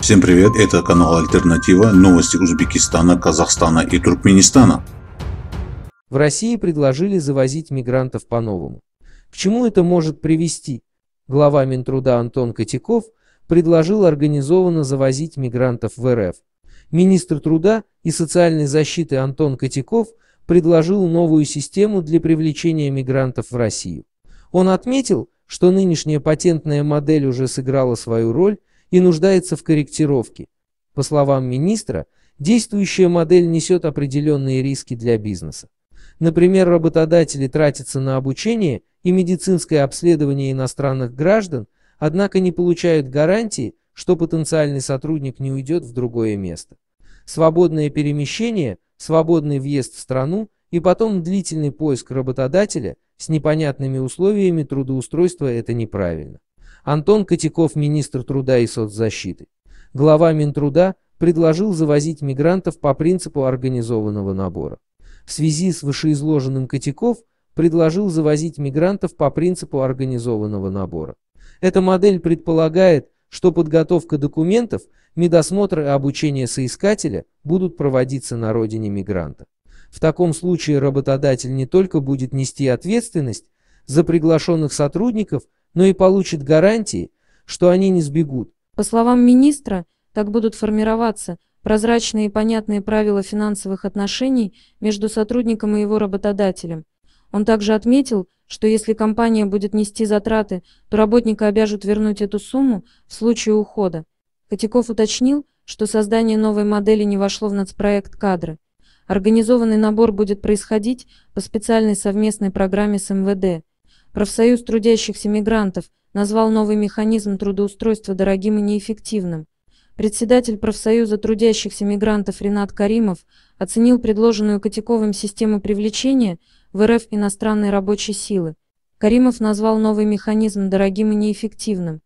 Всем привет, это канал Альтернатива, новости Узбекистана, Казахстана и Туркменистана. В России предложили завозить мигрантов по-новому. К чему это может привести? Глава Минтруда Антон Котяков предложил организованно завозить мигрантов в РФ. Министр труда и социальной защиты Антон Котяков предложил новую систему для привлечения мигрантов в Россию. Он отметил, что нынешняя патентная модель уже сыграла свою роль и нуждается в корректировке. По словам министра, действующая модель несет определенные риски для бизнеса. Например, работодатели тратятся на обучение и медицинское обследование иностранных граждан, однако не получают гарантии, что потенциальный сотрудник не уйдет в другое место. Свободное перемещение, свободный въезд в страну и потом длительный поиск работодателя с непонятными условиями трудоустройства – это неправильно. Антон Котяков, министр труда и соцзащиты. Глава Минтруда предложил завозить мигрантов по принципу организованного набора. В связи с вышеизложенным Котяков предложил завозить мигрантов по принципу организованного набора. Эта модель предполагает, что подготовка документов, медосмотр и обучение соискателя будут проводиться на родине мигранта. В таком случае работодатель не только будет нести ответственность за приглашенных сотрудников, но и получит гарантии, что они не сбегут. По словам министра, так будут формироваться прозрачные и понятные правила финансовых отношений между сотрудником и его работодателем. Он также отметил, что если компания будет нести затраты, то работника обяжут вернуть эту сумму в случае ухода. Котяков уточнил, что создание новой модели не вошло в нацпроект кадры. Организованный набор будет происходить по специальной совместной программе с МВД. Профсоюз трудящихся мигрантов назвал новый механизм трудоустройства дорогим и неэффективным. Председатель профсоюза трудящихся мигрантов Ренат Каримов оценил предложенную Котяковым систему привлечения в РФ иностранной рабочей силы. Каримов назвал новый механизм дорогим и неэффективным.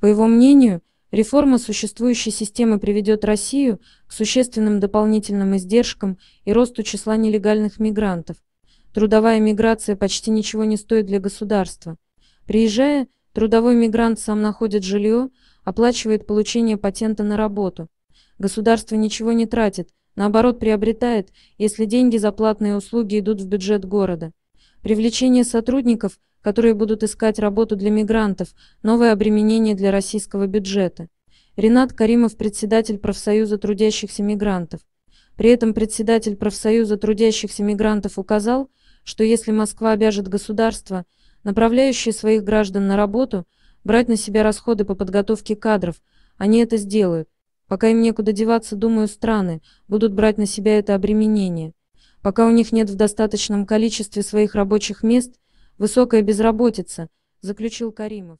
По его мнению, реформа существующей системы приведет Россию к существенным дополнительным издержкам и росту числа нелегальных мигрантов. Трудовая миграция почти ничего не стоит для государства. Приезжая, трудовой мигрант сам находит жилье, оплачивает получение патента на работу. Государство ничего не тратит, наоборот приобретает, если деньги за платные услуги идут в бюджет города. Привлечение сотрудников, которые будут искать работу для мигрантов, новое обременение для российского бюджета. Ренат Каримов – председатель профсоюза трудящихся мигрантов. При этом председатель профсоюза трудящихся мигрантов указал – что если Москва обяжет государство, направляющее своих граждан на работу, брать на себя расходы по подготовке кадров, они это сделают. Пока им некуда деваться, думаю, страны будут брать на себя это обременение. Пока у них нет в достаточном количестве своих рабочих мест, высокая безработица, заключил Каримов.